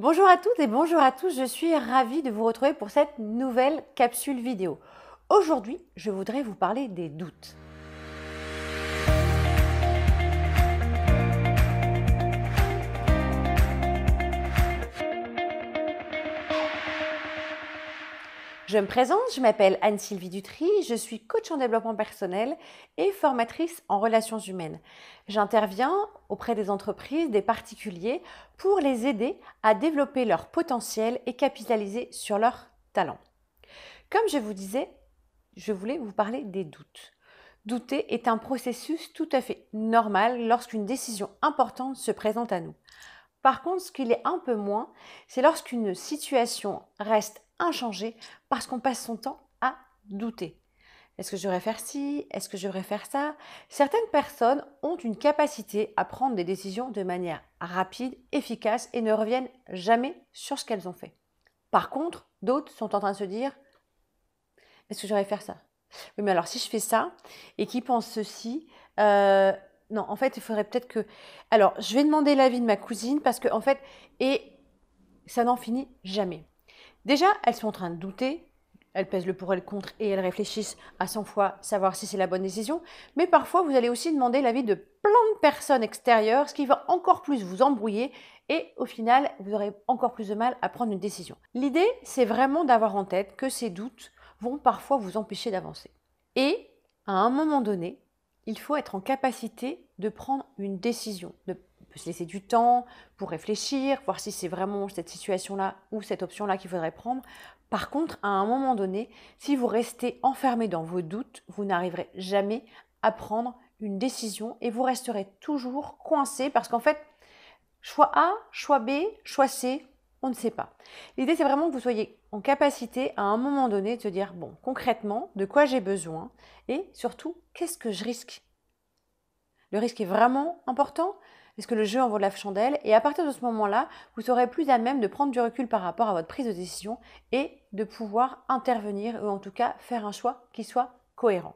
Bonjour à toutes et bonjour à tous, je suis ravie de vous retrouver pour cette nouvelle capsule vidéo. Aujourd'hui, je voudrais vous parler des doutes. Je me présente, je m'appelle Anne-Sylvie Dutry, je suis coach en développement personnel et formatrice en relations humaines. J'interviens auprès des entreprises, des particuliers pour les aider à développer leur potentiel et capitaliser sur leurs talents. Comme je vous disais, je voulais vous parler des doutes. Douter est un processus tout à fait normal lorsqu'une décision importante se présente à nous. Par contre, ce qu'il est un peu moins, c'est lorsqu'une situation reste inchangée parce qu'on passe son temps à douter. Est-ce que je devrais faire ci Est-ce que je devrais faire ça Certaines personnes ont une capacité à prendre des décisions de manière rapide, efficace et ne reviennent jamais sur ce qu'elles ont fait. Par contre, d'autres sont en train de se dire Est-ce que je devrais faire ça Oui, mais alors si je fais ça et qui pensent ceci, euh, non, en fait, il faudrait peut-être que. Alors, je vais demander l'avis de ma cousine parce que, en fait, et ça n'en finit jamais. Déjà, elles sont en train de douter, elles pèsent le pour et le contre et elles réfléchissent à 100 fois savoir si c'est la bonne décision. Mais parfois, vous allez aussi demander l'avis de plein de personnes extérieures, ce qui va encore plus vous embrouiller et au final, vous aurez encore plus de mal à prendre une décision. L'idée, c'est vraiment d'avoir en tête que ces doutes vont parfois vous empêcher d'avancer. Et à un moment donné, il faut être en capacité de prendre une décision. De peut se laisser du temps pour réfléchir, voir si c'est vraiment cette situation-là ou cette option-là qu'il faudrait prendre. Par contre, à un moment donné, si vous restez enfermé dans vos doutes, vous n'arriverez jamais à prendre une décision et vous resterez toujours coincé parce qu'en fait, choix A, choix B, choix C, on ne sait pas. L'idée, c'est vraiment que vous soyez en capacité à un moment donné de se dire, bon, concrètement, de quoi j'ai besoin et surtout, qu'est-ce que je risque Le risque est vraiment important Est-ce que le jeu en vaut la chandelle Et à partir de ce moment-là, vous serez plus à même de prendre du recul par rapport à votre prise de décision et de pouvoir intervenir ou en tout cas faire un choix qui soit cohérent.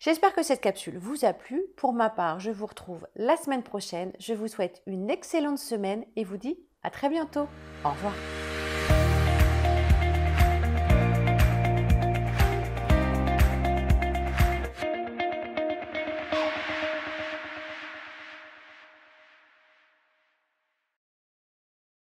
J'espère que cette capsule vous a plu. Pour ma part, je vous retrouve la semaine prochaine. Je vous souhaite une excellente semaine et vous dis à très bientôt. 是吧？